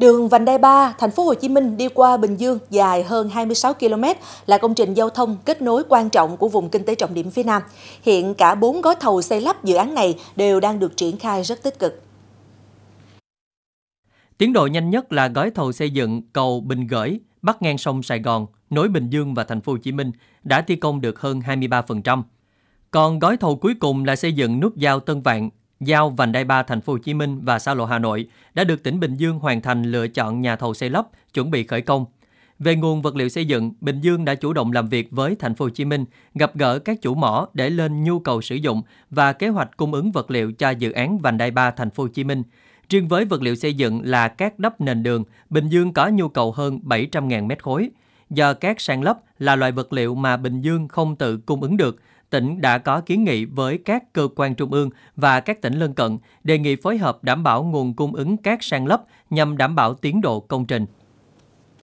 Đường vành đai 3 thành phố Hồ Chí Minh đi qua Bình Dương dài hơn 26 km là công trình giao thông kết nối quan trọng của vùng kinh tế trọng điểm phía Nam. Hiện cả 4 gói thầu xây lắp dự án này đều đang được triển khai rất tích cực. Tiến độ nhanh nhất là gói thầu xây dựng cầu Bình Gởi bắc ngang sông Sài Gòn, nối Bình Dương và thành phố Hồ Chí Minh đã thi công được hơn 23%. Còn gói thầu cuối cùng là xây dựng nút giao Tân Vạn giao vành đai 3 thành phố Hồ Chí Minh và xa lộ Hà Nội đã được tỉnh Bình Dương hoàn thành lựa chọn nhà thầu xây lắp, chuẩn bị khởi công. Về nguồn vật liệu xây dựng, Bình Dương đã chủ động làm việc với thành phố Hồ Chí Minh, gặp gỡ các chủ mỏ để lên nhu cầu sử dụng và kế hoạch cung ứng vật liệu cho dự án vành đai 3 thành phố Hồ Chí Minh. Riêng với vật liệu xây dựng là các đắp nền đường, Bình Dương có nhu cầu hơn 700.000 mét khối do cát sàn lấp là loại vật liệu mà Bình Dương không tự cung ứng được, tỉnh đã có kiến nghị với các cơ quan trung ương và các tỉnh lân cận đề nghị phối hợp đảm bảo nguồn cung ứng cát sàn lấp nhằm đảm bảo tiến độ công trình.